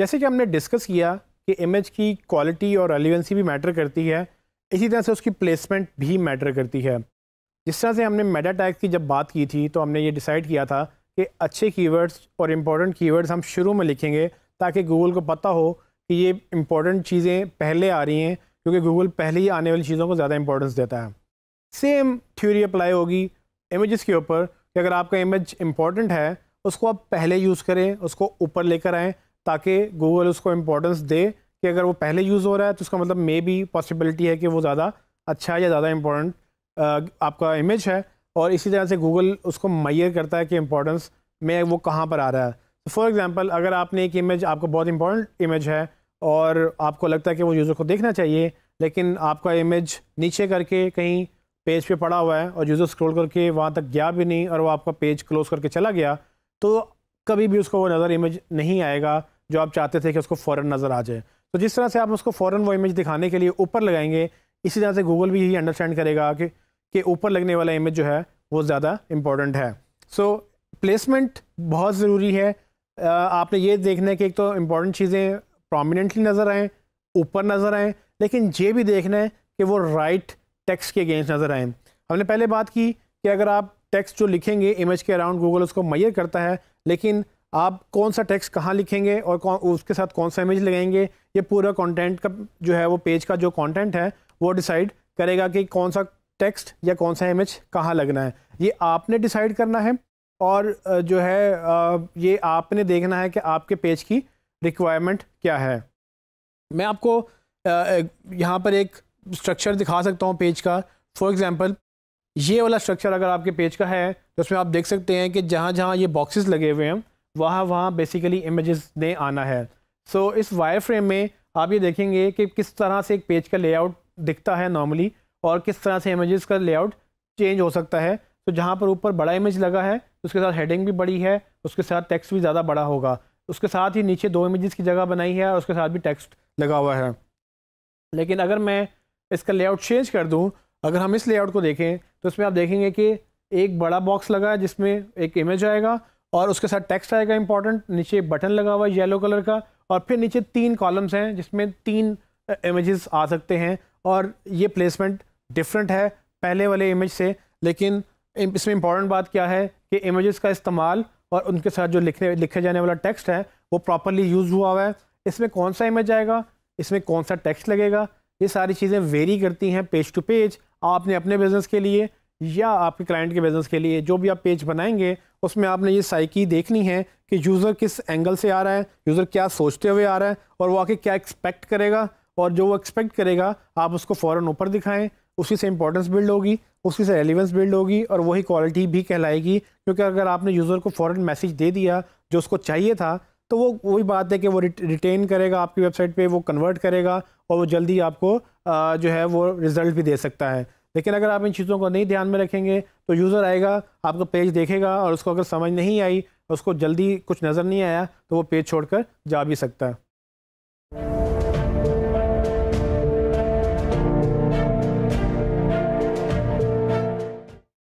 जैसे कि हमने डिस्कस किया कि इमेज की क्वालिटी और रेलिवेंसी भी मैटर करती है इसी तरह से उसकी प्लेसमेंट भी मैटर करती है जिस तरह से हमने मेडा टैग की जब बात की थी तो हमने ये डिसाइड किया था कि अच्छे कीवर्ड्स और इम्पॉर्टेंट कीवर्ड्स हम शुरू में लिखेंगे ताकि गूगल को पता हो कि ये इम्पॉर्टेंट चीज़ें पहले आ रही हैं क्योंकि गूगल पहले ही आने वाली चीज़ों को ज़्यादा इंपॉर्टेंस देता है सेम थ्योरी अप्लाई होगी इमेज़ के ऊपर कि अगर आपका इमेज इम्पॉर्टेंट है उसको आप पहले यूज़ करें उसको ऊपर लेकर आएँ ताकि गूगल उसको इम्पोर्टेंस दे कि अगर वो पहले यूज़ हो रहा है तो उसका मतलब मे बी पॉसिबिलिटी है कि वो ज़्यादा अच्छा या ज़्यादा इम्पोर्टेंट आपका इमेज है और इसी तरह से गूगल उसको मैयर करता है कि इम्पोर्टेंस में वो कहाँ पर आ रहा है तो फॉर एग्ज़ाम्पल अगर आपने एक इमेज आपका बहुत इंपॉर्टेंट इमेज है और आपको लगता है कि वो यूज़र को देखना चाहिए लेकिन आपका इमेज नीचे करके कहीं पेज पे पड़ा हुआ है और यूज़र स्क्रॉल करके वहाँ तक गया भी नहीं और वो आपका पेज क्लोज करके चला गया तो कभी भी उसको वो नज़र इमेज नहीं आएगा जो आप चाहते थे कि उसको फ़ौर नज़र आ जाए तो जिस तरह से आप उसको फ़ौर वो इमेज दिखाने के लिए ऊपर लगाएंगे इसी तरह से गूगल भी यही अंडरस्टैंड करेगा कि कि ऊपर लगने वाला इमेज जो है वो ज़्यादा इम्पॉर्टेंट है सो प्लेसमेंट बहुत ज़रूरी है आपने ये देखना है कि एक तो इम्पॉर्टेंट चीज़ें प्रोमिनेंटली नज़र आएँ ऊपर नज़र आएँ लेकिन ये भी देखना है कि वो राइट टेक्स के अगेंस्ट नज़र आएँ हमने पहले बात की कि अगर आप टेक्स्ट जो लिखेंगे इमेज के अराउंड गूगल उसको मैयर करता है लेकिन आप कौन सा टेक्स्ट कहाँ लिखेंगे और कौन उसके साथ कौन सा इमेज लगाएंगे ये पूरा कंटेंट का जो है वो पेज का जो कंटेंट है वो डिसाइड करेगा कि कौन सा टेक्स्ट या कौन सा इमेज कहाँ लगना है ये आपने डिसाइड करना है और जो है ये आपने देखना है कि आपके पेज की रिक्वायरमेंट क्या है मैं आपको यहाँ पर एक स्ट्रक्चर दिखा सकता हूँ पेज का फॉर एग्ज़ाम्पल ये वाला स्ट्रक्चर अगर आपके पेज का है तो उसमें आप देख सकते हैं कि जहाँ जहाँ ये बॉक्सेस लगे हुए हैं वहाँ वहाँ बेसिकली इमेजेस ने आना है सो so, इस वायर फ्रेम में आप ये देखेंगे कि किस तरह से एक पेज का लेआउट दिखता है नॉर्मली और किस तरह से इमेजेस का लेआउट चेंज हो सकता है तो जहाँ पर ऊपर बड़ा इमेज लगा है उसके साथ हेडिंग भी बड़ी है उसके साथ टेक्स्ट भी ज़्यादा बड़ा होगा उसके साथ ही नीचे दो इमेजेस की जगह बनाई है और उसके साथ भी टेक्स्ट लगा हुआ है लेकिन अगर मैं इसका लेआउट चेंज कर दूँ अगर हम इस लेआउट को देखें तो इसमें आप देखेंगे कि एक बड़ा बॉक्स लगा है जिसमें एक इमेज आएगा और उसके साथ टेक्स्ट आएगा इंपॉर्टेंट नीचे बटन लगा हुआ है येलो कलर का और फिर नीचे तीन कॉलम्स हैं जिसमें तीन इमेजेस आ सकते हैं और ये प्लेसमेंट डिफरेंट है पहले वाले इमेज से लेकिन इसमें इंपॉर्टेंट बात क्या है कि इमेजेस का इस्तेमाल और उनके साथ जो लिखने लिखे जाने वाला टेक्स्ट है वो प्रॉपरली यूज़ हुआ हुआ है इसमें कौन सा इमेज आएगा इसमें कौन सा टेक्स्ट लगेगा ये सारी चीज़ें वेरी करती हैं पेज टू पेज आपने अपने बिज़नेस के लिए या आपके क्लाइंट के बिज़नेस के लिए जो भी आप पेज बनाएंगे उसमें आपने ये साइकी देखनी है कि यूज़र किस एंगल से आ रहा है यूज़र क्या सोचते हुए आ रहा है और वो आके क्या एक्सपेक्ट करेगा और जो वो एक्सपेक्ट करेगा आप उसको फ़ौर ऊपर दिखाएँ उसी से इंपॉर्टेंस बिल्ड होगी उसी से रेलिवेंस बिल्ड होगी और वही क्वालिटी भी कहलाएगी क्योंकि अगर आपने यूज़र को फ़ौर मैसेज दे दिया जो उसको चाहिए था तो वो वही बात है कि वो रिटेन करेगा आपकी वेबसाइट पे वो कन्वर्ट करेगा और वो जल्दी आपको जो है वो रिज़ल्ट भी दे सकता है लेकिन अगर आप इन चीज़ों को नहीं ध्यान में रखेंगे तो यूज़र आएगा आपका पेज देखेगा और उसको अगर समझ नहीं आई उसको जल्दी कुछ नज़र नहीं आया तो वो पेज छोड़कर जा भी सकता है